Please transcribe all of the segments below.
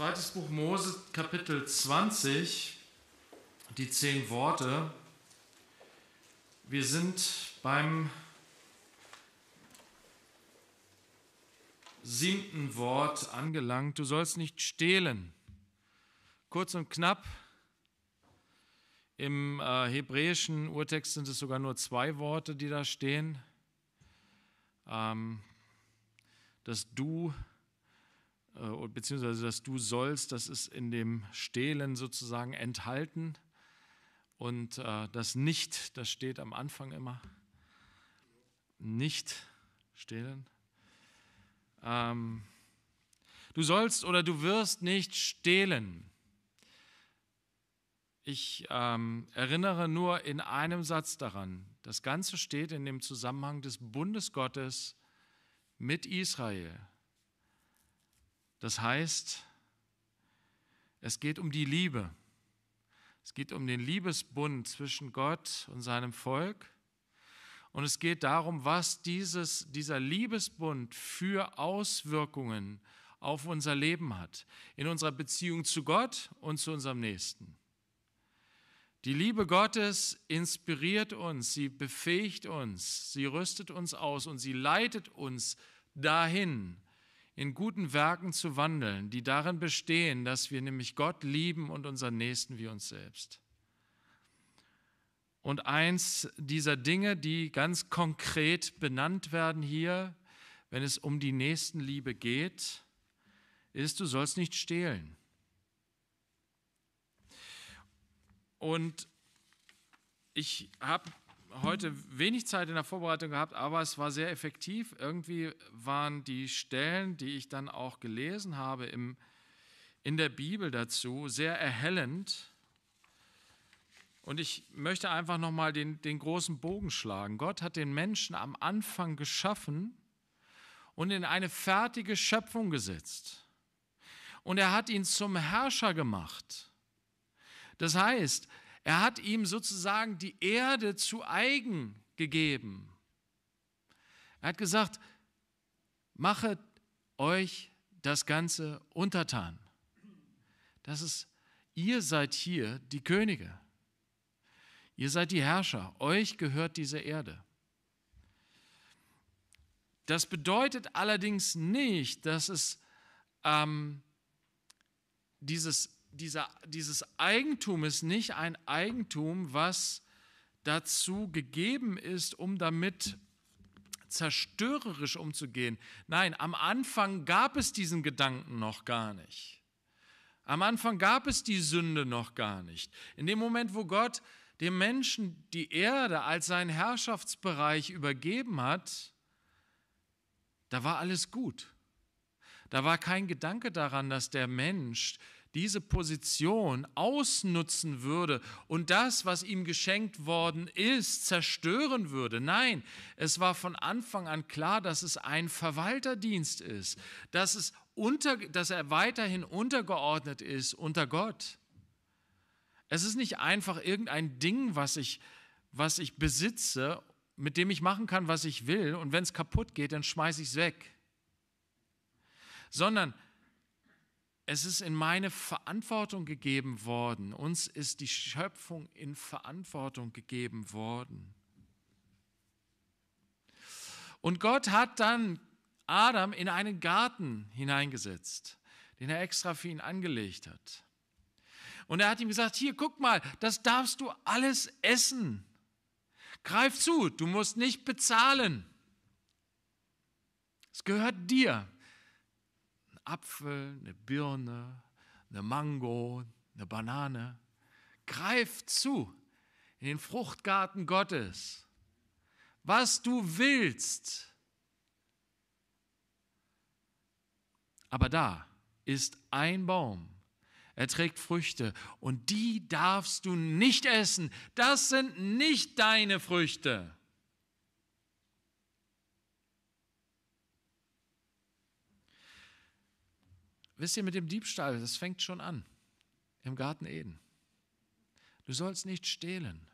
Zweites Buch Mose, Kapitel 20, die zehn Worte. Wir sind beim siebten Wort angelangt. Du sollst nicht stehlen. Kurz und knapp. Im äh, hebräischen Urtext sind es sogar nur zwei Worte, die da stehen. Ähm, das Du äh, beziehungsweise dass Du sollst, das ist in dem Stehlen sozusagen enthalten. Und äh, das Nicht, das steht am Anfang immer. Nicht stehlen. Ähm, du sollst oder du wirst nicht stehlen. Ich ähm, erinnere nur in einem Satz daran. Das Ganze steht in dem Zusammenhang des Bundes Gottes mit Israel. Das heißt, es geht um die Liebe. Es geht um den Liebesbund zwischen Gott und seinem Volk. Und es geht darum, was dieses, dieser Liebesbund für Auswirkungen auf unser Leben hat, in unserer Beziehung zu Gott und zu unserem Nächsten. Die Liebe Gottes inspiriert uns, sie befähigt uns, sie rüstet uns aus und sie leitet uns dahin, in guten Werken zu wandeln, die darin bestehen, dass wir nämlich Gott lieben und unseren Nächsten wie uns selbst. Und eins dieser Dinge, die ganz konkret benannt werden hier, wenn es um die Nächstenliebe geht, ist, du sollst nicht stehlen. Und ich habe heute wenig Zeit in der Vorbereitung gehabt, aber es war sehr effektiv. Irgendwie waren die Stellen, die ich dann auch gelesen habe im, in der Bibel dazu, sehr erhellend. Und ich möchte einfach nochmal den, den großen Bogen schlagen. Gott hat den Menschen am Anfang geschaffen und in eine fertige Schöpfung gesetzt. Und er hat ihn zum Herrscher gemacht. Das heißt, er hat ihm sozusagen die Erde zu eigen gegeben. Er hat gesagt, machet euch das Ganze untertan. Das ist, ihr seid hier die Könige. Ihr seid die Herrscher. Euch gehört diese Erde. Das bedeutet allerdings nicht, dass es ähm, dieses dieser, dieses Eigentum ist nicht ein Eigentum, was dazu gegeben ist, um damit zerstörerisch umzugehen. Nein, am Anfang gab es diesen Gedanken noch gar nicht. Am Anfang gab es die Sünde noch gar nicht. In dem Moment, wo Gott dem Menschen die Erde als seinen Herrschaftsbereich übergeben hat, da war alles gut. Da war kein Gedanke daran, dass der Mensch diese Position ausnutzen würde und das, was ihm geschenkt worden ist, zerstören würde. Nein, es war von Anfang an klar, dass es ein Verwalterdienst ist, dass, es unter, dass er weiterhin untergeordnet ist unter Gott. Es ist nicht einfach irgendein Ding, was ich, was ich besitze, mit dem ich machen kann, was ich will und wenn es kaputt geht, dann schmeiße ich es weg. Sondern es ist in meine Verantwortung gegeben worden. Uns ist die Schöpfung in Verantwortung gegeben worden. Und Gott hat dann Adam in einen Garten hineingesetzt, den er extra für ihn angelegt hat. Und er hat ihm gesagt, hier, guck mal, das darfst du alles essen. Greif zu, du musst nicht bezahlen. Es gehört dir. Apfel, eine Birne, eine Mango, eine Banane. Greift zu in den Fruchtgarten Gottes, was du willst. Aber da ist ein Baum. Er trägt Früchte und die darfst du nicht essen. Das sind nicht deine Früchte. Wisst ihr, mit dem Diebstahl, das fängt schon an im Garten Eden. Du sollst nicht stehlen.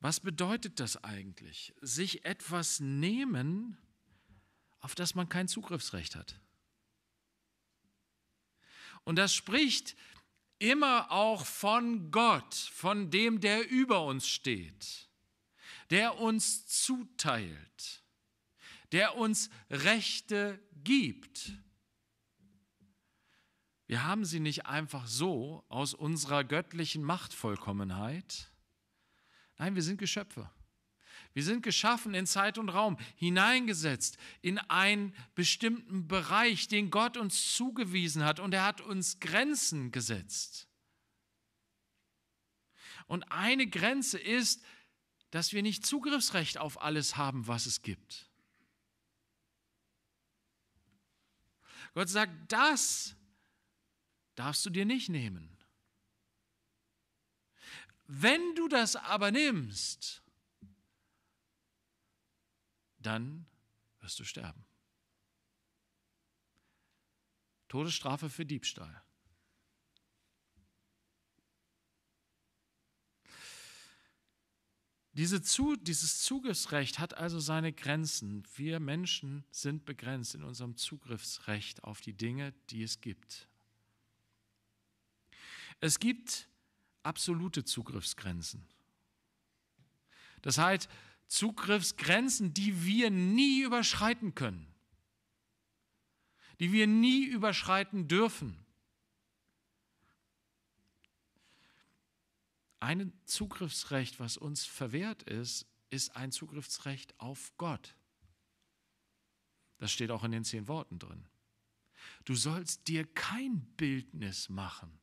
Was bedeutet das eigentlich? Sich etwas nehmen, auf das man kein Zugriffsrecht hat. Und das spricht immer auch von Gott, von dem, der über uns steht, der uns zuteilt, der uns Rechte gibt wir haben sie nicht einfach so aus unserer göttlichen Machtvollkommenheit. Nein, wir sind Geschöpfe. Wir sind geschaffen in Zeit und Raum, hineingesetzt in einen bestimmten Bereich, den Gott uns zugewiesen hat und er hat uns Grenzen gesetzt. Und eine Grenze ist, dass wir nicht Zugriffsrecht auf alles haben, was es gibt. Gott sagt, das darfst du dir nicht nehmen. Wenn du das aber nimmst, dann wirst du sterben. Todesstrafe für Diebstahl. Diese Zu, dieses Zugriffsrecht hat also seine Grenzen. Wir Menschen sind begrenzt in unserem Zugriffsrecht auf die Dinge, die es gibt. Es gibt absolute Zugriffsgrenzen. Das heißt, Zugriffsgrenzen, die wir nie überschreiten können, die wir nie überschreiten dürfen. Ein Zugriffsrecht, was uns verwehrt ist, ist ein Zugriffsrecht auf Gott. Das steht auch in den zehn Worten drin. Du sollst dir kein Bildnis machen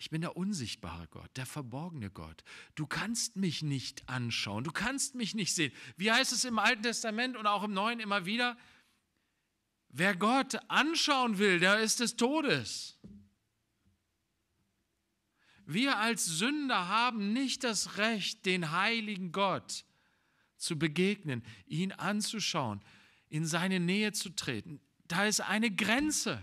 Ich bin der unsichtbare Gott, der verborgene Gott. Du kannst mich nicht anschauen, du kannst mich nicht sehen. Wie heißt es im Alten Testament und auch im Neuen immer wieder? Wer Gott anschauen will, der ist des Todes. Wir als Sünder haben nicht das Recht, den heiligen Gott zu begegnen, ihn anzuschauen, in seine Nähe zu treten. Da ist eine Grenze.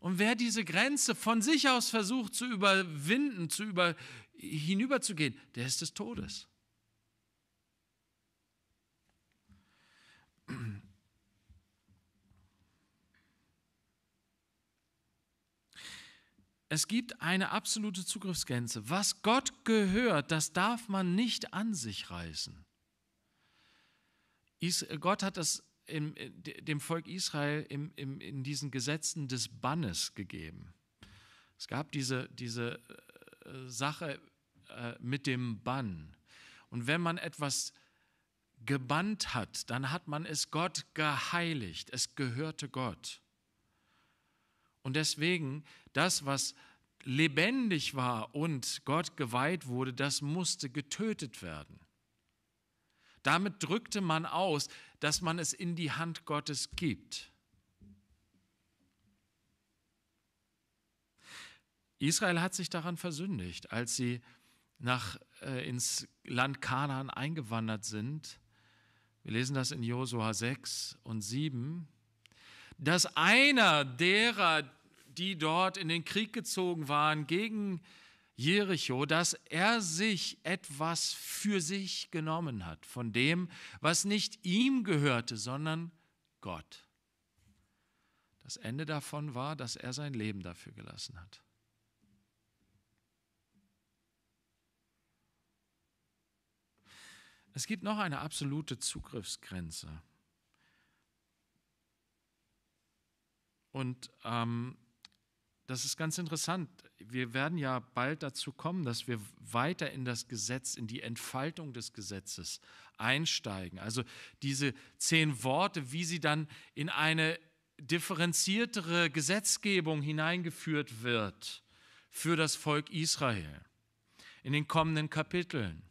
Und wer diese Grenze von sich aus versucht zu überwinden, zu über, hinüberzugehen, der ist des Todes. Es gibt eine absolute Zugriffsgrenze. Was Gott gehört, das darf man nicht an sich reißen. Gott hat das im, äh, dem Volk Israel im, im, in diesen Gesetzen des Bannes gegeben. Es gab diese, diese äh, Sache äh, mit dem Bann. Und wenn man etwas gebannt hat, dann hat man es Gott geheiligt. Es gehörte Gott. Und deswegen, das, was lebendig war und Gott geweiht wurde, das musste getötet werden. Damit drückte man aus, dass man es in die Hand Gottes gibt. Israel hat sich daran versündigt, als sie nach, äh, ins Land Kanaan eingewandert sind. Wir lesen das in Josua 6 und 7, dass einer derer, die dort in den Krieg gezogen waren gegen Jericho, dass er sich etwas für sich genommen hat von dem, was nicht ihm gehörte, sondern Gott. Das Ende davon war, dass er sein Leben dafür gelassen hat. Es gibt noch eine absolute Zugriffsgrenze. Und ähm, das ist ganz interessant. Wir werden ja bald dazu kommen, dass wir weiter in das Gesetz, in die Entfaltung des Gesetzes einsteigen. Also diese zehn Worte, wie sie dann in eine differenziertere Gesetzgebung hineingeführt wird für das Volk Israel in den kommenden Kapiteln.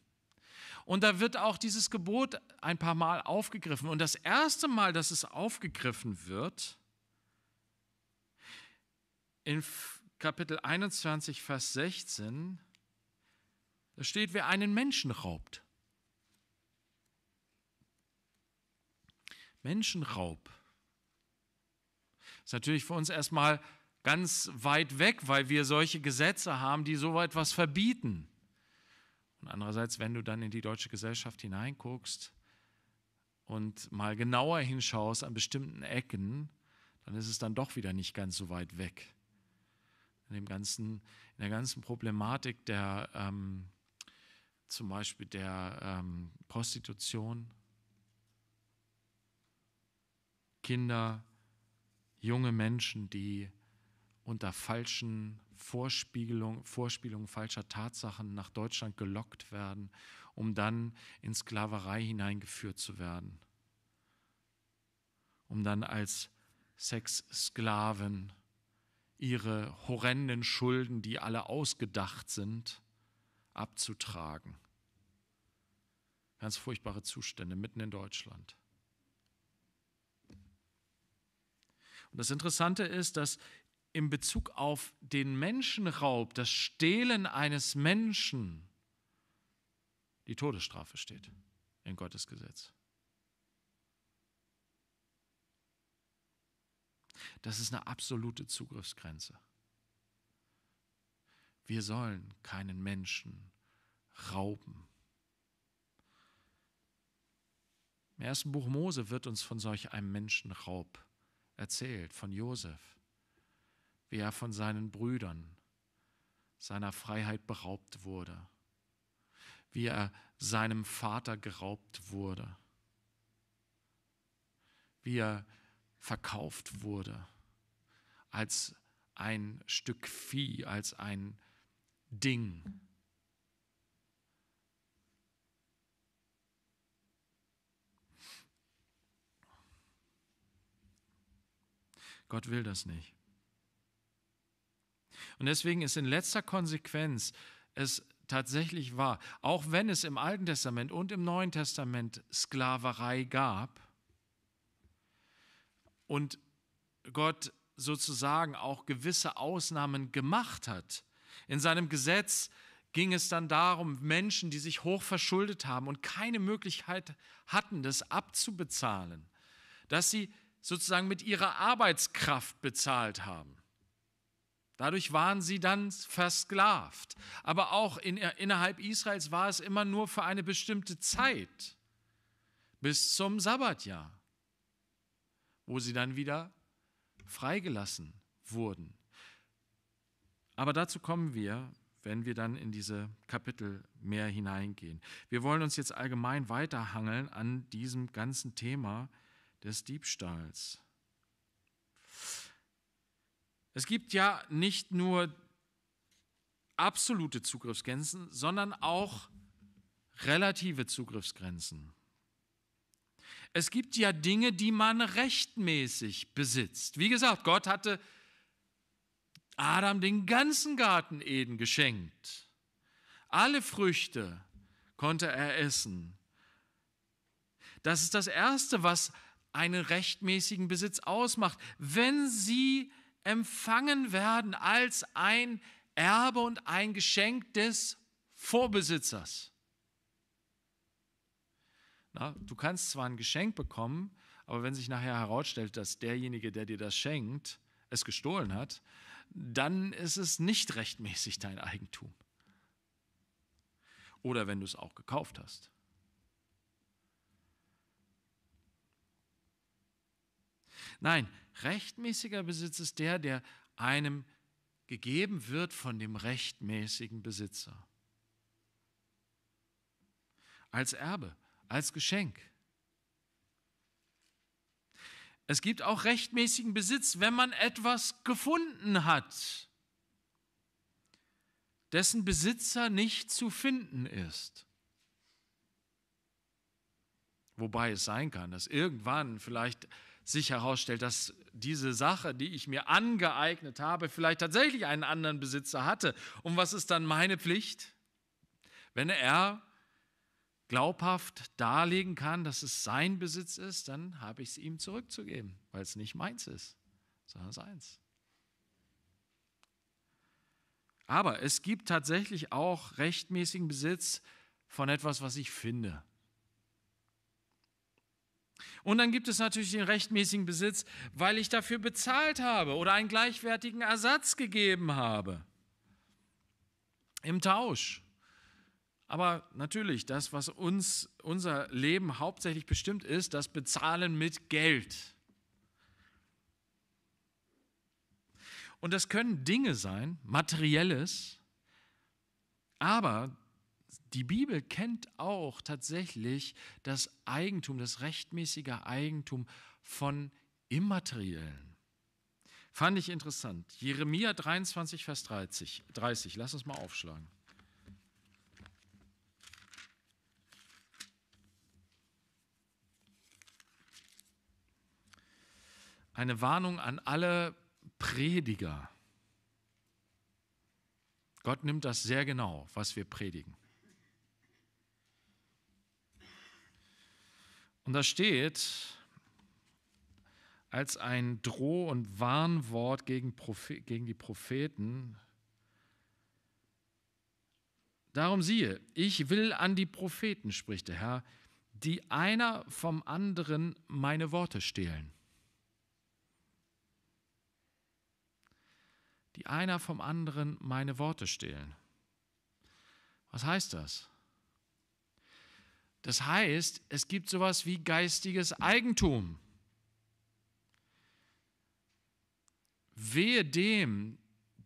Und da wird auch dieses Gebot ein paar Mal aufgegriffen. Und das erste Mal, dass es aufgegriffen wird, in Kapitel 21, Vers 16, da steht, wer einen Menschen raubt. Menschenraub ist natürlich für uns erstmal ganz weit weg, weil wir solche Gesetze haben, die so etwas verbieten. Und andererseits, wenn du dann in die deutsche Gesellschaft hineinguckst und mal genauer hinschaust an bestimmten Ecken, dann ist es dann doch wieder nicht ganz so weit weg in, dem ganzen, in der ganzen Problematik der, ähm, zum Beispiel der ähm, Prostitution, Kinder, junge Menschen, die unter falschen Vorspiegelungen, Vorspielungen falscher Tatsachen nach Deutschland gelockt werden, um dann in Sklaverei hineingeführt zu werden, um dann als Sexsklaven ihre horrenden Schulden, die alle ausgedacht sind, abzutragen. Ganz furchtbare Zustände mitten in Deutschland. Und das Interessante ist, dass in Bezug auf den Menschenraub, das Stehlen eines Menschen, die Todesstrafe steht in Gottes Gesetz. Das ist eine absolute Zugriffsgrenze. Wir sollen keinen Menschen rauben. Im ersten Buch Mose wird uns von solch einem Menschenraub erzählt, von Josef, wie er von seinen Brüdern seiner Freiheit beraubt wurde, wie er seinem Vater geraubt wurde, wie er verkauft wurde, als ein Stück Vieh, als ein Ding. Gott will das nicht. Und deswegen ist in letzter Konsequenz es tatsächlich wahr, auch wenn es im Alten Testament und im Neuen Testament Sklaverei gab, und Gott sozusagen auch gewisse Ausnahmen gemacht hat. In seinem Gesetz ging es dann darum, Menschen, die sich hoch verschuldet haben und keine Möglichkeit hatten, das abzubezahlen, dass sie sozusagen mit ihrer Arbeitskraft bezahlt haben. Dadurch waren sie dann versklavt. Aber auch in, innerhalb Israels war es immer nur für eine bestimmte Zeit, bis zum Sabbatjahr wo sie dann wieder freigelassen wurden. Aber dazu kommen wir, wenn wir dann in diese Kapitel mehr hineingehen. Wir wollen uns jetzt allgemein weiterhangeln an diesem ganzen Thema des Diebstahls. Es gibt ja nicht nur absolute Zugriffsgrenzen, sondern auch relative Zugriffsgrenzen. Es gibt ja Dinge, die man rechtmäßig besitzt. Wie gesagt, Gott hatte Adam den ganzen Garten Eden geschenkt. Alle Früchte konnte er essen. Das ist das Erste, was einen rechtmäßigen Besitz ausmacht. Wenn sie empfangen werden als ein Erbe und ein Geschenk des Vorbesitzers. Na, du kannst zwar ein Geschenk bekommen, aber wenn sich nachher herausstellt, dass derjenige, der dir das schenkt, es gestohlen hat, dann ist es nicht rechtmäßig dein Eigentum. Oder wenn du es auch gekauft hast. Nein, rechtmäßiger Besitz ist der, der einem gegeben wird von dem rechtmäßigen Besitzer. Als Erbe als Geschenk. Es gibt auch rechtmäßigen Besitz, wenn man etwas gefunden hat, dessen Besitzer nicht zu finden ist. Wobei es sein kann, dass irgendwann vielleicht sich herausstellt, dass diese Sache, die ich mir angeeignet habe, vielleicht tatsächlich einen anderen Besitzer hatte. Und was ist dann meine Pflicht? Wenn er glaubhaft darlegen kann, dass es sein Besitz ist, dann habe ich es ihm zurückzugeben, weil es nicht meins ist, sondern seins. Aber es gibt tatsächlich auch rechtmäßigen Besitz von etwas, was ich finde. Und dann gibt es natürlich den rechtmäßigen Besitz, weil ich dafür bezahlt habe oder einen gleichwertigen Ersatz gegeben habe. Im Tausch. Aber natürlich, das, was uns, unser Leben hauptsächlich bestimmt ist, das Bezahlen mit Geld. Und das können Dinge sein, materielles, aber die Bibel kennt auch tatsächlich das Eigentum, das rechtmäßige Eigentum von Immateriellen. Fand ich interessant. Jeremia 23, Vers 30. 30. Lass uns mal aufschlagen. eine Warnung an alle Prediger. Gott nimmt das sehr genau, was wir predigen. Und da steht als ein Droh- und Warnwort gegen, gegen die Propheten, Darum siehe, ich will an die Propheten, spricht der Herr, die einer vom anderen meine Worte stehlen. die einer vom anderen meine Worte stehlen. Was heißt das? Das heißt, es gibt sowas wie geistiges Eigentum. Wehe dem,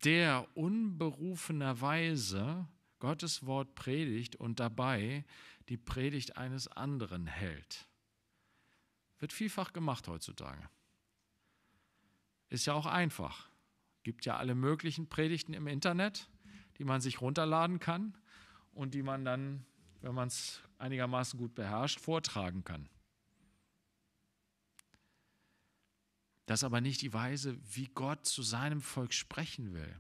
der unberufenerweise Gottes Wort predigt und dabei die Predigt eines anderen hält. Wird vielfach gemacht heutzutage. Ist ja auch einfach. Gibt ja alle möglichen Predigten im Internet, die man sich runterladen kann und die man dann, wenn man es einigermaßen gut beherrscht, vortragen kann. Das ist aber nicht die Weise, wie Gott zu seinem Volk sprechen will.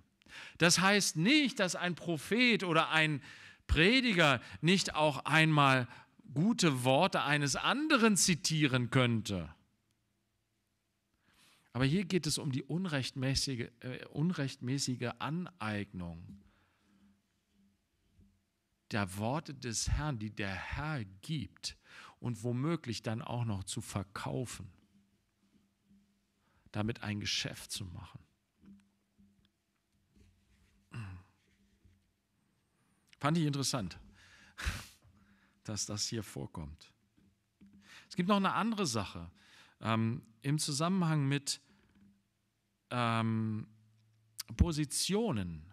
Das heißt nicht, dass ein Prophet oder ein Prediger nicht auch einmal gute Worte eines anderen zitieren könnte. Aber hier geht es um die unrechtmäßige, äh, unrechtmäßige Aneignung der Worte des Herrn, die der Herr gibt und womöglich dann auch noch zu verkaufen, damit ein Geschäft zu machen. Fand ich interessant, dass das hier vorkommt. Es gibt noch eine andere Sache. Ähm, Im Zusammenhang mit ähm, Positionen.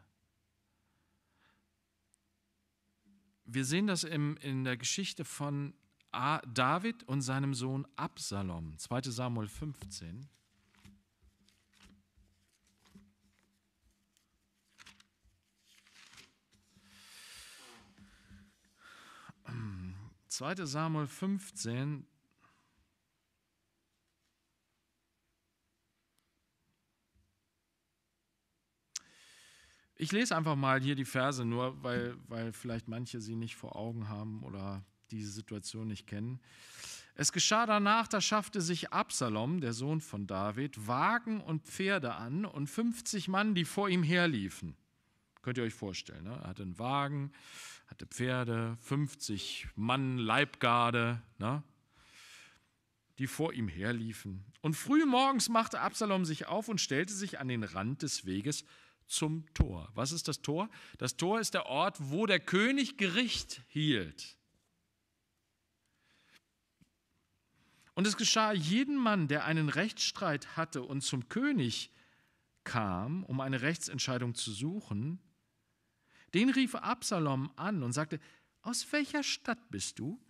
Wir sehen das im, in der Geschichte von David und seinem Sohn Absalom, 2 Samuel 15. Zweite Samuel 15, Ich lese einfach mal hier die Verse, nur weil, weil vielleicht manche sie nicht vor Augen haben oder diese Situation nicht kennen. Es geschah danach, da schaffte sich Absalom, der Sohn von David, Wagen und Pferde an und 50 Mann, die vor ihm herliefen. Könnt ihr euch vorstellen, ne? er hatte einen Wagen, hatte Pferde, 50 Mann Leibgarde, ne? die vor ihm herliefen. Und früh morgens machte Absalom sich auf und stellte sich an den Rand des Weges, zum Tor. Was ist das Tor? Das Tor ist der Ort, wo der König Gericht hielt. Und es geschah jeden Mann, der einen Rechtsstreit hatte und zum König kam, um eine Rechtsentscheidung zu suchen, den rief Absalom an und sagte, aus welcher Stadt bist du?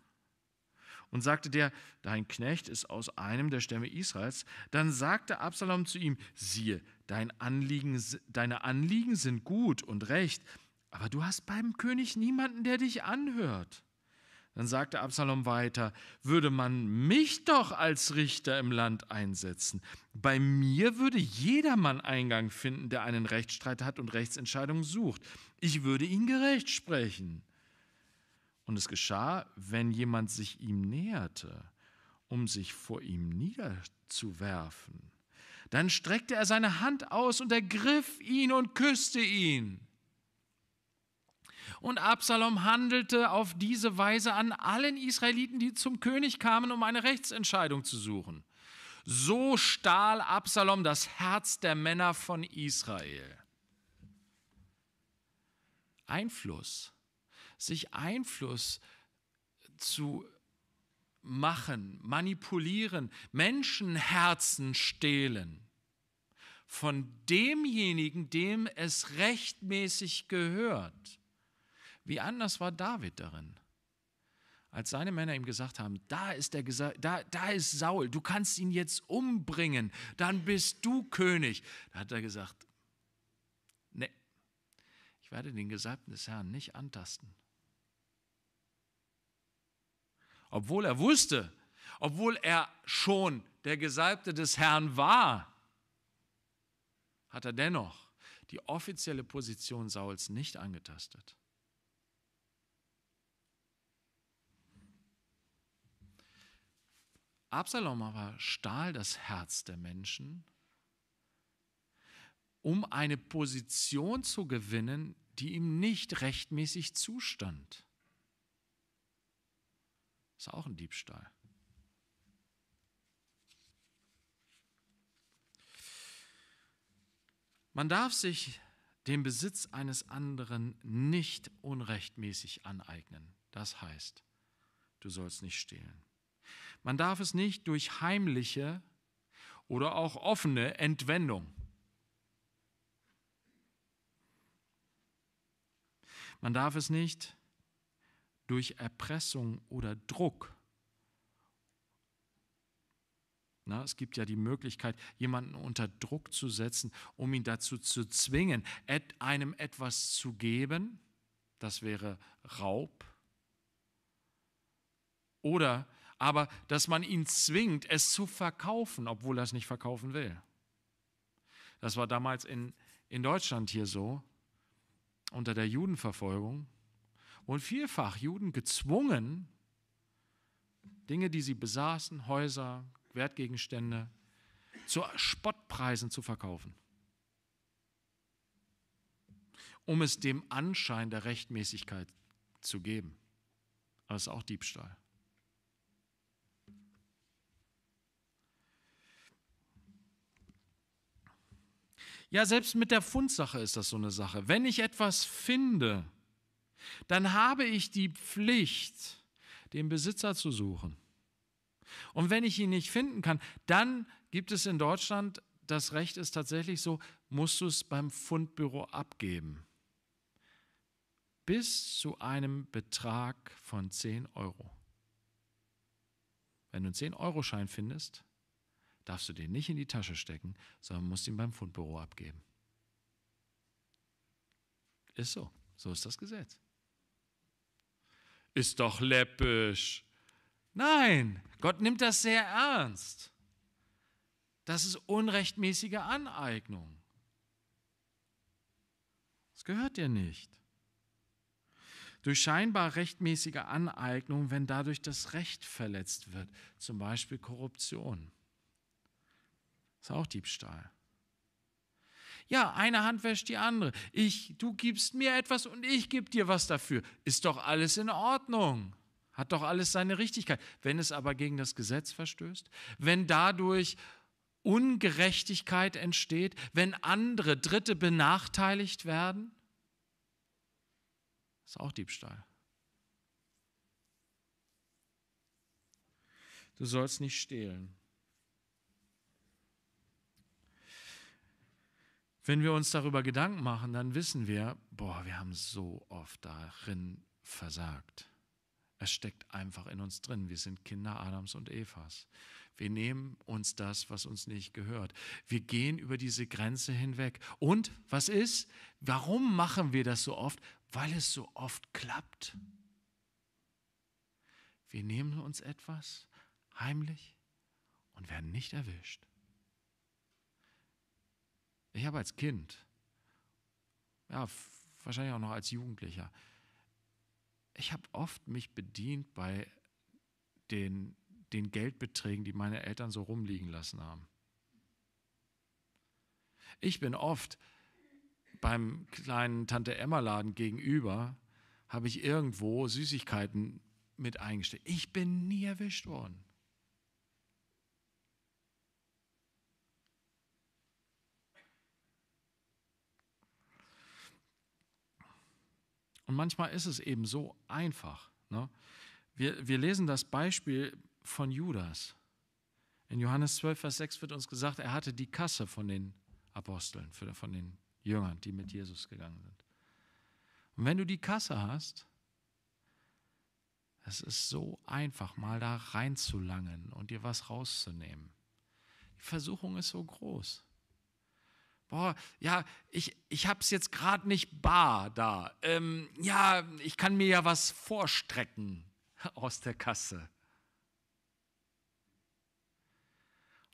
Und sagte der, dein Knecht ist aus einem der Stämme Israels. Dann sagte Absalom zu ihm, siehe, dein Anliegen, deine Anliegen sind gut und recht, aber du hast beim König niemanden, der dich anhört. Dann sagte Absalom weiter, würde man mich doch als Richter im Land einsetzen. Bei mir würde jedermann Eingang finden, der einen Rechtsstreit hat und Rechtsentscheidungen sucht. Ich würde ihn gerecht sprechen. Und es geschah, wenn jemand sich ihm näherte, um sich vor ihm niederzuwerfen. Dann streckte er seine Hand aus und ergriff ihn und küsste ihn. Und Absalom handelte auf diese Weise an allen Israeliten, die zum König kamen, um eine Rechtsentscheidung zu suchen. So stahl Absalom das Herz der Männer von Israel. Einfluss sich Einfluss zu machen, manipulieren, Menschenherzen stehlen von demjenigen, dem es rechtmäßig gehört. Wie anders war David darin? Als seine Männer ihm gesagt haben, da ist, der da, da ist Saul, du kannst ihn jetzt umbringen, dann bist du König. Da hat er gesagt, nee, ich werde den Gesalbten des Herrn nicht antasten obwohl er wusste, obwohl er schon der Gesalbte des Herrn war, hat er dennoch die offizielle Position Sauls nicht angetastet. Absalom aber stahl das Herz der Menschen, um eine Position zu gewinnen, die ihm nicht rechtmäßig zustand. Ist auch ein Diebstahl. Man darf sich den Besitz eines anderen nicht unrechtmäßig aneignen. Das heißt, du sollst nicht stehlen. Man darf es nicht durch heimliche oder auch offene Entwendung. Man darf es nicht durch Erpressung oder Druck. Na, es gibt ja die Möglichkeit, jemanden unter Druck zu setzen, um ihn dazu zu zwingen, einem etwas zu geben. Das wäre Raub. Oder aber, dass man ihn zwingt, es zu verkaufen, obwohl er es nicht verkaufen will. Das war damals in, in Deutschland hier so, unter der Judenverfolgung und vielfach Juden gezwungen, Dinge, die sie besaßen, Häuser, Wertgegenstände, zu Spottpreisen zu verkaufen, um es dem Anschein der Rechtmäßigkeit zu geben. Das ist auch Diebstahl. Ja, selbst mit der Fundsache ist das so eine Sache. Wenn ich etwas finde, dann habe ich die Pflicht, den Besitzer zu suchen. Und wenn ich ihn nicht finden kann, dann gibt es in Deutschland, das Recht ist tatsächlich so, musst du es beim Fundbüro abgeben. Bis zu einem Betrag von 10 Euro. Wenn du einen 10-Euro-Schein findest, darfst du den nicht in die Tasche stecken, sondern musst ihn beim Fundbüro abgeben. Ist so. So ist das Gesetz ist doch läppisch. Nein, Gott nimmt das sehr ernst. Das ist unrechtmäßige Aneignung. Das gehört dir nicht. Durch scheinbar rechtmäßige Aneignung, wenn dadurch das Recht verletzt wird, zum Beispiel Korruption. ist auch Diebstahl. Ja, eine Hand wäscht die andere. Ich, du gibst mir etwas und ich gebe dir was dafür. Ist doch alles in Ordnung. Hat doch alles seine Richtigkeit. Wenn es aber gegen das Gesetz verstößt, wenn dadurch Ungerechtigkeit entsteht, wenn andere, Dritte benachteiligt werden, ist auch Diebstahl. Du sollst nicht stehlen. Wenn wir uns darüber Gedanken machen, dann wissen wir, boah, wir haben so oft darin versagt. Es steckt einfach in uns drin. Wir sind Kinder Adams und Evas. Wir nehmen uns das, was uns nicht gehört. Wir gehen über diese Grenze hinweg. Und was ist? Warum machen wir das so oft? Weil es so oft klappt. Wir nehmen uns etwas heimlich und werden nicht erwischt. Ich habe als Kind, ja, wahrscheinlich auch noch als Jugendlicher, ich habe oft mich bedient bei den, den Geldbeträgen, die meine Eltern so rumliegen lassen haben. Ich bin oft beim kleinen Tante Emma Laden gegenüber, habe ich irgendwo Süßigkeiten mit eingesteckt. Ich bin nie erwischt worden. Und manchmal ist es eben so einfach. Ne? Wir, wir lesen das Beispiel von Judas. In Johannes 12, Vers 6 wird uns gesagt, er hatte die Kasse von den Aposteln, von den Jüngern, die mit Jesus gegangen sind. Und wenn du die Kasse hast, es ist so einfach, mal da reinzulangen und dir was rauszunehmen. Die Versuchung ist so groß boah, ja, ich, ich habe es jetzt gerade nicht bar da. Ähm, ja, ich kann mir ja was vorstrecken aus der Kasse.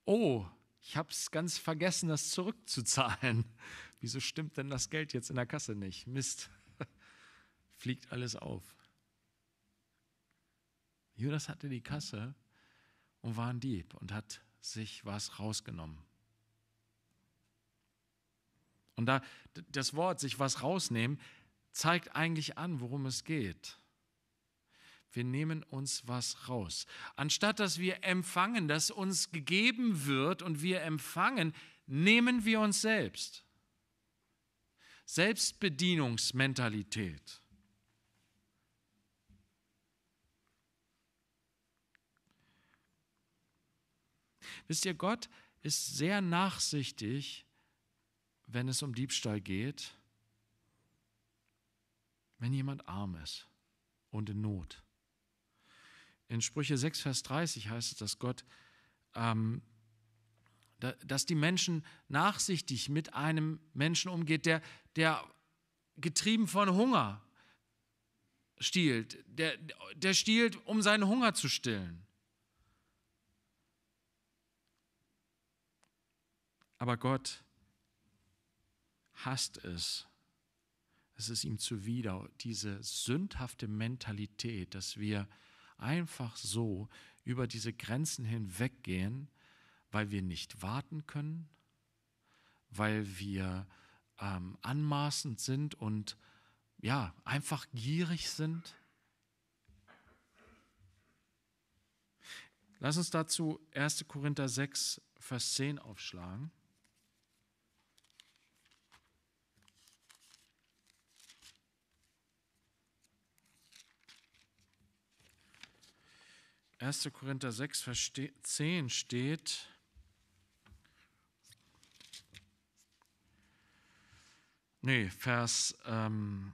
Oh, ich habe es ganz vergessen, das zurückzuzahlen. Wieso stimmt denn das Geld jetzt in der Kasse nicht? Mist, fliegt alles auf. Judas hatte die Kasse und war ein Dieb und hat sich was rausgenommen. Und da, das Wort sich was rausnehmen zeigt eigentlich an, worum es geht. Wir nehmen uns was raus. Anstatt dass wir empfangen, dass uns gegeben wird und wir empfangen, nehmen wir uns selbst. Selbstbedienungsmentalität. Wisst ihr, Gott ist sehr nachsichtig wenn es um Diebstahl geht, wenn jemand arm ist und in Not. In Sprüche 6, Vers 30 heißt es, dass Gott, ähm, da, dass die Menschen nachsichtig mit einem Menschen umgeht, der, der getrieben von Hunger stiehlt, der, der stiehlt, um seinen Hunger zu stillen. Aber Gott hasst es. Es ist ihm zuwider, diese sündhafte Mentalität, dass wir einfach so über diese Grenzen hinweggehen, weil wir nicht warten können, weil wir ähm, anmaßend sind und ja, einfach gierig sind. Lass uns dazu 1. Korinther 6, Vers 10 aufschlagen. 1. Korinther 6, Vers 10 steht, nee, Vers ähm,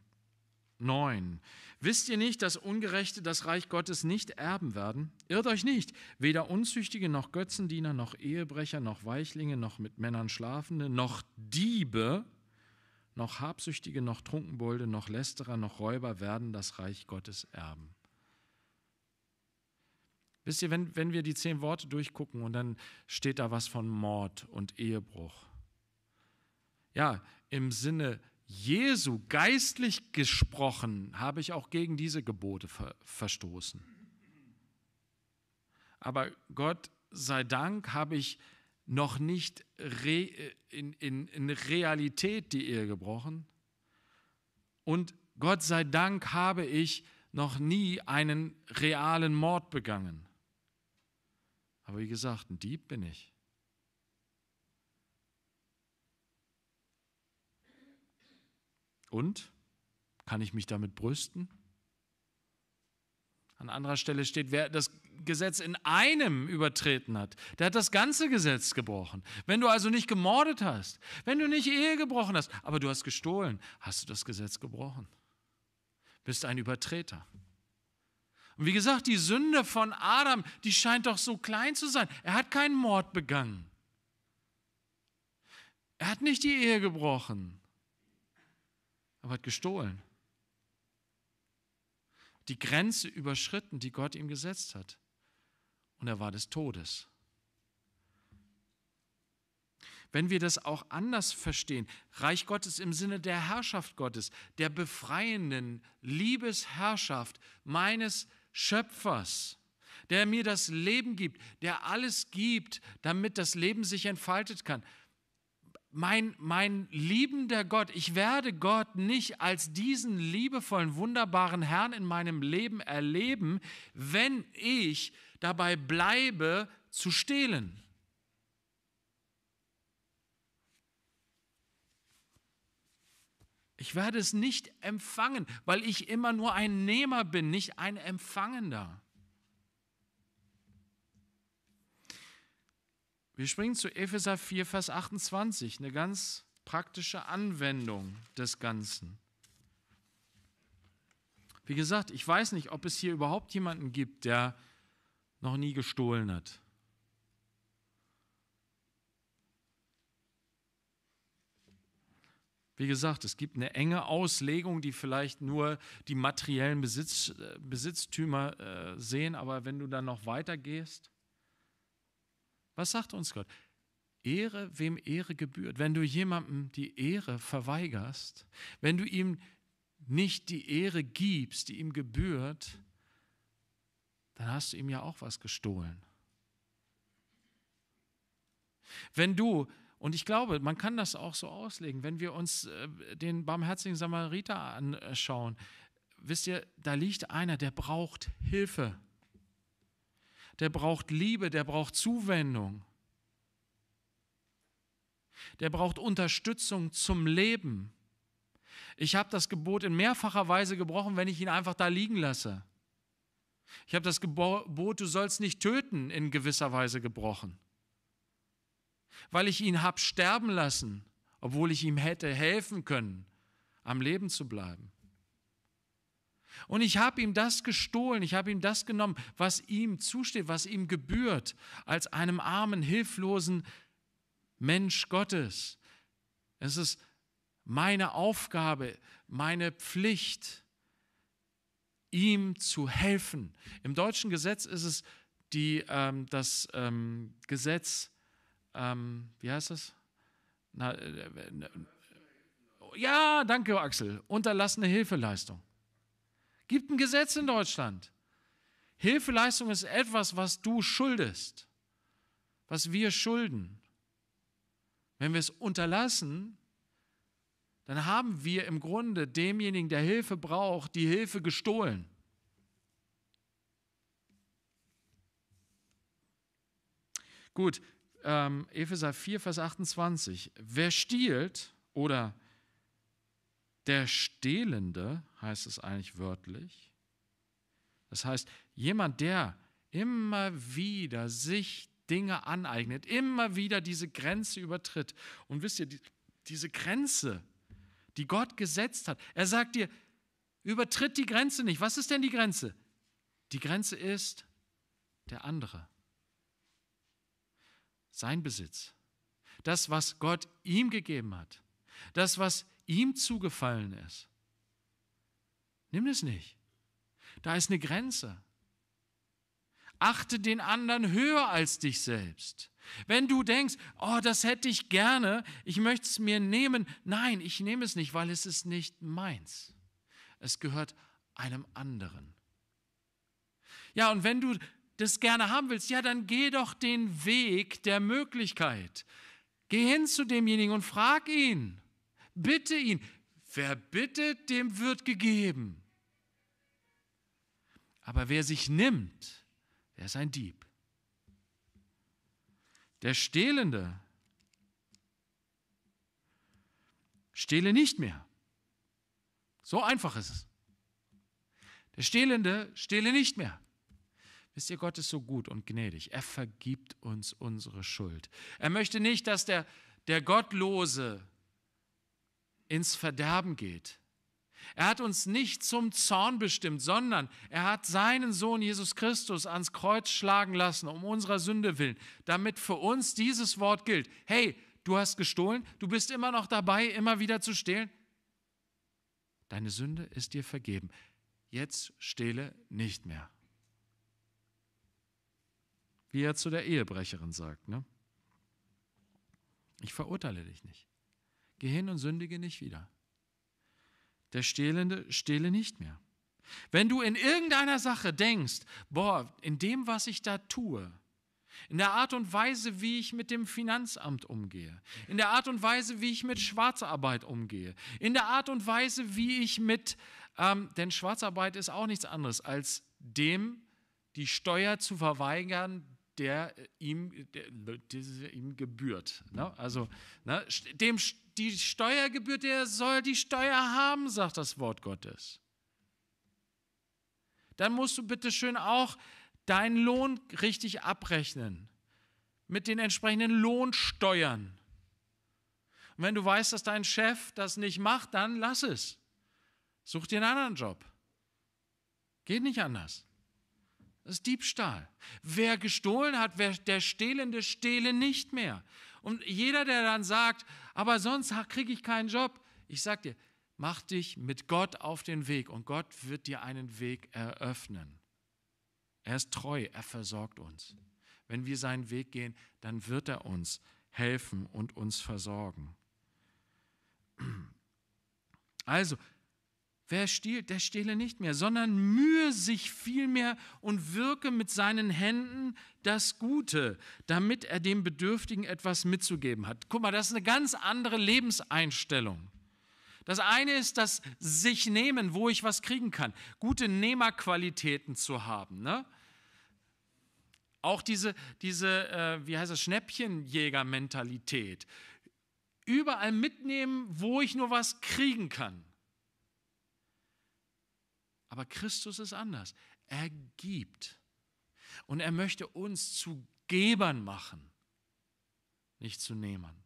9. Wisst ihr nicht, dass Ungerechte das Reich Gottes nicht erben werden? Irrt euch nicht, weder Unzüchtige noch Götzendiener noch Ehebrecher noch Weichlinge noch mit Männern Schlafende noch Diebe noch Habsüchtige noch Trunkenbolde noch Lästerer noch Räuber werden das Reich Gottes erben. Wisst ihr, wenn, wenn wir die zehn Worte durchgucken und dann steht da was von Mord und Ehebruch. Ja, im Sinne Jesu, geistlich gesprochen, habe ich auch gegen diese Gebote ver verstoßen. Aber Gott sei Dank habe ich noch nicht re in, in, in Realität die Ehe gebrochen. Und Gott sei Dank habe ich noch nie einen realen Mord begangen. Aber wie gesagt, ein Dieb bin ich. Und? Kann ich mich damit brüsten? An anderer Stelle steht, wer das Gesetz in einem übertreten hat, der hat das ganze Gesetz gebrochen. Wenn du also nicht gemordet hast, wenn du nicht Ehe gebrochen hast, aber du hast gestohlen, hast du das Gesetz gebrochen. Bist ein Übertreter. Und wie gesagt, die Sünde von Adam, die scheint doch so klein zu sein. Er hat keinen Mord begangen. Er hat nicht die Ehe gebrochen, aber hat gestohlen. Die Grenze überschritten, die Gott ihm gesetzt hat. Und er war des Todes. Wenn wir das auch anders verstehen, Reich Gottes im Sinne der Herrschaft Gottes, der befreienden Liebesherrschaft meines Lebens, Schöpfers, der mir das Leben gibt, der alles gibt, damit das Leben sich entfaltet kann. Mein, mein liebender Gott, ich werde Gott nicht als diesen liebevollen, wunderbaren Herrn in meinem Leben erleben, wenn ich dabei bleibe zu stehlen. Ich werde es nicht empfangen, weil ich immer nur ein Nehmer bin, nicht ein Empfangender. Wir springen zu Epheser 4, Vers 28, eine ganz praktische Anwendung des Ganzen. Wie gesagt, ich weiß nicht, ob es hier überhaupt jemanden gibt, der noch nie gestohlen hat. Wie gesagt, es gibt eine enge Auslegung, die vielleicht nur die materiellen Besitz, äh, Besitztümer äh, sehen, aber wenn du dann noch weitergehst, was sagt uns Gott? Ehre, wem Ehre gebührt. Wenn du jemandem die Ehre verweigerst, wenn du ihm nicht die Ehre gibst, die ihm gebührt, dann hast du ihm ja auch was gestohlen. Wenn du und ich glaube, man kann das auch so auslegen. Wenn wir uns äh, den barmherzigen Samariter anschauen, wisst ihr, da liegt einer, der braucht Hilfe. Der braucht Liebe, der braucht Zuwendung. Der braucht Unterstützung zum Leben. Ich habe das Gebot in mehrfacher Weise gebrochen, wenn ich ihn einfach da liegen lasse. Ich habe das Gebot, du sollst nicht töten, in gewisser Weise gebrochen weil ich ihn hab sterben lassen, obwohl ich ihm hätte helfen können, am Leben zu bleiben. Und ich habe ihm das gestohlen, ich habe ihm das genommen, was ihm zusteht, was ihm gebührt, als einem armen, hilflosen Mensch Gottes. Es ist meine Aufgabe, meine Pflicht, ihm zu helfen. Im deutschen Gesetz ist es die, ähm, das ähm, Gesetz ähm, wie heißt das? Na, äh, äh, äh, ja, danke Axel, unterlassene Hilfeleistung. Gibt ein Gesetz in Deutschland. Hilfeleistung ist etwas, was du schuldest, was wir schulden. Wenn wir es unterlassen, dann haben wir im Grunde demjenigen, der Hilfe braucht, die Hilfe gestohlen. Gut, ähm, Epheser 4, Vers 28. Wer stiehlt oder der Stehlende, heißt es eigentlich wörtlich. Das heißt, jemand, der immer wieder sich Dinge aneignet, immer wieder diese Grenze übertritt. Und wisst ihr, die, diese Grenze, die Gott gesetzt hat, er sagt dir, übertritt die Grenze nicht. Was ist denn die Grenze? Die Grenze ist der andere sein Besitz, das, was Gott ihm gegeben hat, das, was ihm zugefallen ist. Nimm es nicht. Da ist eine Grenze. Achte den anderen höher als dich selbst. Wenn du denkst, oh, das hätte ich gerne, ich möchte es mir nehmen. Nein, ich nehme es nicht, weil es ist nicht meins. Es gehört einem anderen. Ja, und wenn du das gerne haben willst, ja, dann geh doch den Weg der Möglichkeit. Geh hin zu demjenigen und frag ihn, bitte ihn. Wer bittet, dem wird gegeben. Aber wer sich nimmt, der ist ein Dieb. Der Stehlende stehle nicht mehr. So einfach ist es. Der Stehlende stehle nicht mehr. Wisst ihr, Gott ist so gut und gnädig. Er vergibt uns unsere Schuld. Er möchte nicht, dass der, der Gottlose ins Verderben geht. Er hat uns nicht zum Zorn bestimmt, sondern er hat seinen Sohn Jesus Christus ans Kreuz schlagen lassen, um unserer Sünde willen, damit für uns dieses Wort gilt. Hey, du hast gestohlen, du bist immer noch dabei, immer wieder zu stehlen. Deine Sünde ist dir vergeben. Jetzt stehle nicht mehr. Wie er zu der Ehebrecherin sagt, ne? Ich verurteile dich nicht. Geh hin und sündige nicht wieder. Der Stehlende stehle nicht mehr. Wenn du in irgendeiner Sache denkst, boah, in dem, was ich da tue, in der Art und Weise, wie ich mit dem Finanzamt umgehe, in der Art und Weise, wie ich mit Schwarzarbeit umgehe, in der Art und Weise, wie ich mit, ähm, denn Schwarzarbeit ist auch nichts anderes als dem, die Steuer zu verweigern, der äh, ihm, der, der ihm gebührt. Ne? Also ne? dem die Steuer gebührt, der soll die Steuer haben, sagt das Wort Gottes. Dann musst du bitte schön auch deinen Lohn richtig abrechnen mit den entsprechenden Lohnsteuern. Und wenn du weißt, dass dein Chef das nicht macht, dann lass es. Such dir einen anderen Job. Geht nicht anders. Das ist Diebstahl. Wer gestohlen hat, wer, der Stehlende stehle nicht mehr. Und jeder, der dann sagt, aber sonst kriege ich keinen Job, ich sage dir, mach dich mit Gott auf den Weg und Gott wird dir einen Weg eröffnen. Er ist treu, er versorgt uns. Wenn wir seinen Weg gehen, dann wird er uns helfen und uns versorgen. Also, Wer stiehlt, der stehle nicht mehr, sondern mühe sich vielmehr und wirke mit seinen Händen das Gute, damit er dem Bedürftigen etwas mitzugeben hat. Guck mal, das ist eine ganz andere Lebenseinstellung. Das eine ist das sich nehmen, wo ich was kriegen kann. Gute Nehmerqualitäten zu haben. Ne? Auch diese, diese äh, wie heißt das, Schnäppchenjäger-Mentalität. Überall mitnehmen, wo ich nur was kriegen kann. Aber Christus ist anders. Er gibt. Und er möchte uns zu Gebern machen, nicht zu Nehmern.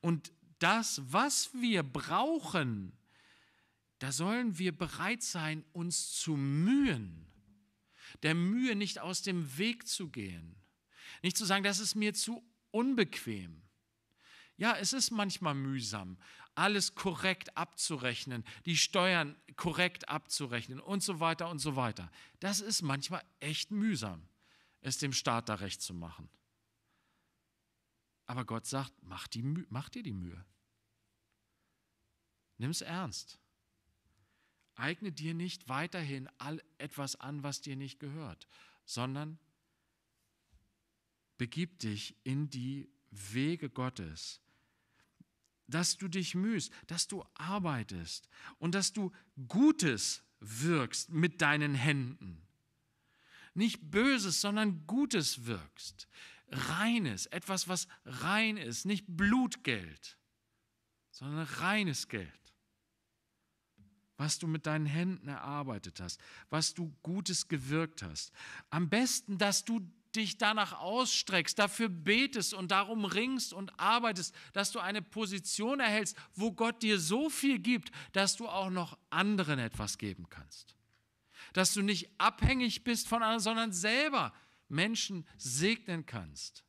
Und das, was wir brauchen, da sollen wir bereit sein, uns zu mühen, der Mühe nicht aus dem Weg zu gehen, nicht zu sagen, das ist mir zu unbequem. Ja, es ist manchmal mühsam, alles korrekt abzurechnen, die Steuern korrekt abzurechnen und so weiter und so weiter. Das ist manchmal echt mühsam, es dem Staat da recht zu machen. Aber Gott sagt, mach, die, mach dir die Mühe. Nimm es ernst. Eigne dir nicht weiterhin all etwas an, was dir nicht gehört, sondern begib dich in die Wege Gottes dass du dich mühst, dass du arbeitest und dass du Gutes wirkst mit deinen Händen. Nicht Böses, sondern Gutes wirkst. Reines, etwas, was rein ist, nicht Blutgeld, sondern reines Geld. Was du mit deinen Händen erarbeitet hast, was du Gutes gewirkt hast. Am besten, dass du dich danach ausstreckst, dafür betest und darum ringst und arbeitest, dass du eine Position erhältst, wo Gott dir so viel gibt, dass du auch noch anderen etwas geben kannst. Dass du nicht abhängig bist von anderen, sondern selber Menschen segnen kannst.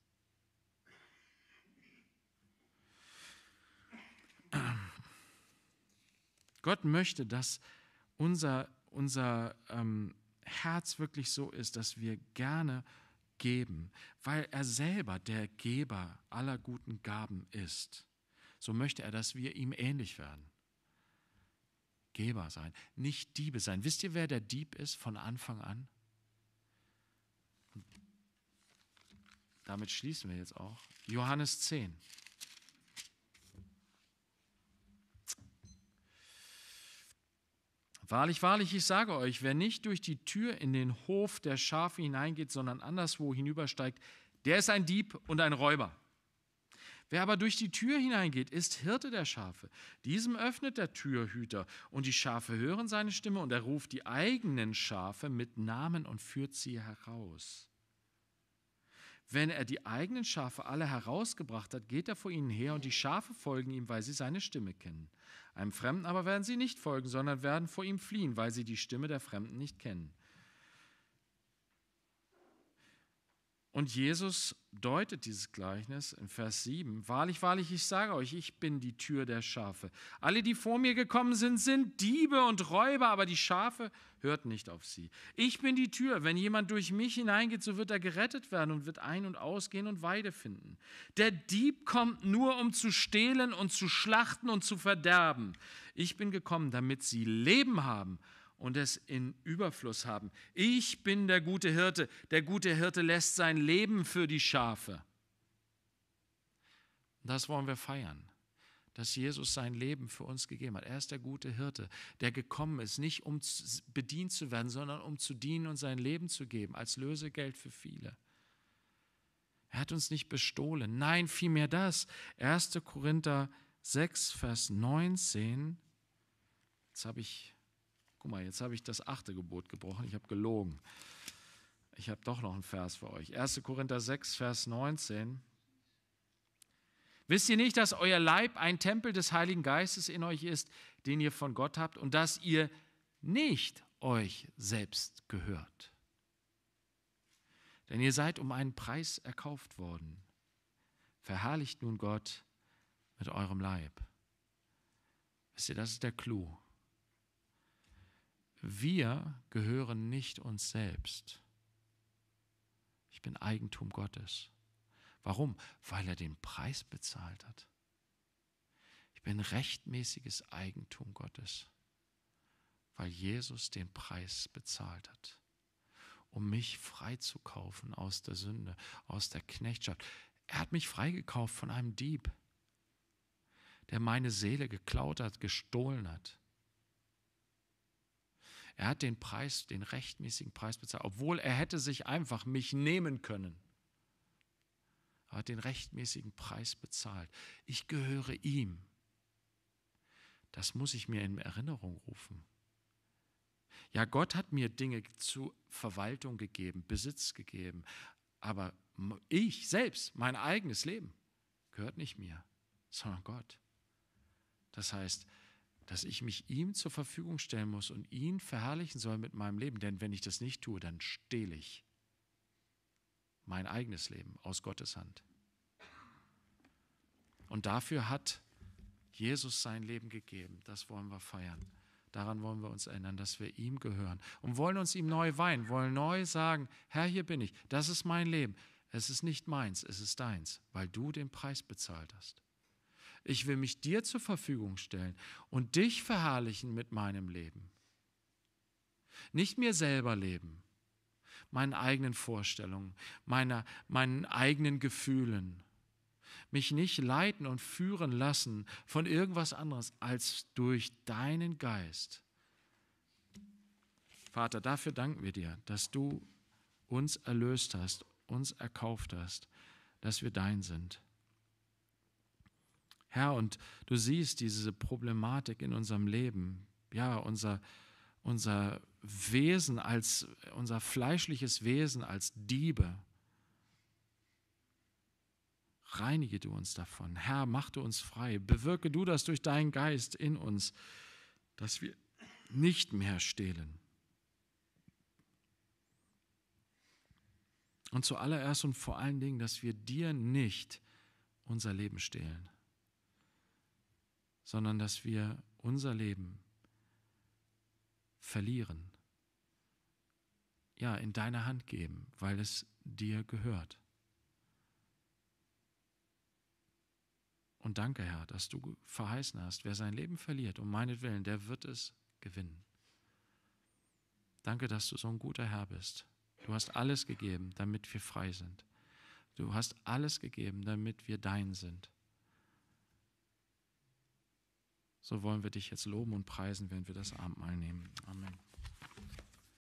Gott möchte, dass unser, unser ähm, Herz wirklich so ist, dass wir gerne geben, weil er selber der Geber aller guten Gaben ist. So möchte er, dass wir ihm ähnlich werden. Geber sein, nicht Diebe sein. Wisst ihr, wer der Dieb ist von Anfang an? Damit schließen wir jetzt auch. Johannes 10. Wahrlich, wahrlich, ich sage euch, wer nicht durch die Tür in den Hof der Schafe hineingeht, sondern anderswo hinübersteigt, der ist ein Dieb und ein Räuber. Wer aber durch die Tür hineingeht, ist Hirte der Schafe. Diesem öffnet der Türhüter und die Schafe hören seine Stimme und er ruft die eigenen Schafe mit Namen und führt sie heraus. Wenn er die eigenen Schafe alle herausgebracht hat, geht er vor ihnen her und die Schafe folgen ihm, weil sie seine Stimme kennen. Einem Fremden aber werden sie nicht folgen, sondern werden vor ihm fliehen, weil sie die Stimme der Fremden nicht kennen. Und Jesus deutet dieses Gleichnis in Vers 7. Wahrlich, wahrlich, ich sage euch, ich bin die Tür der Schafe. Alle, die vor mir gekommen sind, sind Diebe und Räuber, aber die Schafe hört nicht auf sie. Ich bin die Tür. Wenn jemand durch mich hineingeht, so wird er gerettet werden und wird ein- und ausgehen und Weide finden. Der Dieb kommt nur, um zu stehlen und zu schlachten und zu verderben. Ich bin gekommen, damit sie Leben haben und es in Überfluss haben. Ich bin der gute Hirte. Der gute Hirte lässt sein Leben für die Schafe. Das wollen wir feiern, dass Jesus sein Leben für uns gegeben hat. Er ist der gute Hirte, der gekommen ist, nicht um bedient zu werden, sondern um zu dienen und sein Leben zu geben, als Lösegeld für viele. Er hat uns nicht bestohlen. Nein, vielmehr das. 1. Korinther 6, Vers 19. Jetzt habe ich guck mal, jetzt habe ich das achte Gebot gebrochen, ich habe gelogen. Ich habe doch noch einen Vers für euch. 1. Korinther 6, Vers 19. Wisst ihr nicht, dass euer Leib ein Tempel des Heiligen Geistes in euch ist, den ihr von Gott habt und dass ihr nicht euch selbst gehört? Denn ihr seid um einen Preis erkauft worden. Verherrlicht nun Gott mit eurem Leib. Wisst ihr, das ist der Clou. Wir gehören nicht uns selbst. Ich bin Eigentum Gottes. Warum? Weil er den Preis bezahlt hat. Ich bin rechtmäßiges Eigentum Gottes, weil Jesus den Preis bezahlt hat, um mich freizukaufen aus der Sünde, aus der Knechtschaft. Er hat mich freigekauft von einem Dieb, der meine Seele geklaut hat, gestohlen hat. Er hat den Preis, den rechtmäßigen Preis bezahlt, obwohl er hätte sich einfach mich nehmen können. Er hat den rechtmäßigen Preis bezahlt. Ich gehöre ihm. Das muss ich mir in Erinnerung rufen. Ja, Gott hat mir Dinge zur Verwaltung gegeben, Besitz gegeben, aber ich selbst, mein eigenes Leben, gehört nicht mir, sondern Gott. Das heißt, dass ich mich ihm zur Verfügung stellen muss und ihn verherrlichen soll mit meinem Leben. Denn wenn ich das nicht tue, dann stehle ich mein eigenes Leben aus Gottes Hand. Und dafür hat Jesus sein Leben gegeben. Das wollen wir feiern. Daran wollen wir uns erinnern, dass wir ihm gehören und wollen uns ihm neu weihen, wollen neu sagen, Herr, hier bin ich, das ist mein Leben. Es ist nicht meins, es ist deins, weil du den Preis bezahlt hast. Ich will mich dir zur Verfügung stellen und dich verherrlichen mit meinem Leben. Nicht mir selber leben, meinen eigenen Vorstellungen, meiner, meinen eigenen Gefühlen. Mich nicht leiten und führen lassen von irgendwas anderes als durch deinen Geist. Vater, dafür danken wir dir, dass du uns erlöst hast, uns erkauft hast, dass wir dein sind. Herr, und du siehst diese Problematik in unserem Leben. Ja, unser, unser Wesen als, unser fleischliches Wesen als Diebe. Reinige du uns davon. Herr, mach du uns frei. Bewirke du das durch deinen Geist in uns, dass wir nicht mehr stehlen. Und zuallererst und vor allen Dingen, dass wir dir nicht unser Leben stehlen sondern dass wir unser Leben verlieren, ja, in deine Hand geben, weil es dir gehört. Und danke, Herr, dass du verheißen hast, wer sein Leben verliert, um meinetwillen, der wird es gewinnen. Danke, dass du so ein guter Herr bist. Du hast alles gegeben, damit wir frei sind. Du hast alles gegeben, damit wir dein sind. So wollen wir dich jetzt loben und preisen, wenn wir das Abendmahl nehmen. Amen.